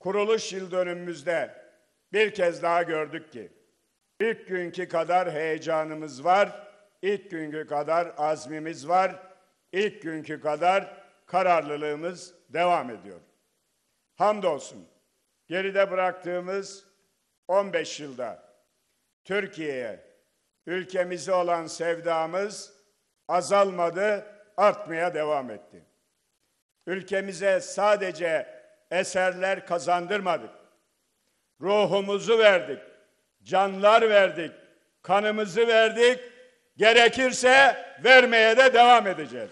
kuruluş yıl dönümümüzde bir kez daha gördük ki ilk günkü kadar heyecanımız var, ilk günkü kadar azmimiz var, ilk günkü kadar kararlılığımız devam ediyor. Hamdolsun geride bıraktığımız 15 yılda Türkiye'ye, ülkemize olan sevdamız azalmadı, artmaya devam etti. Ülkemize sadece eserler kazandırmadık. Ruhumuzu verdik, canlar verdik, kanımızı verdik. Gerekirse vermeye de devam edeceğiz.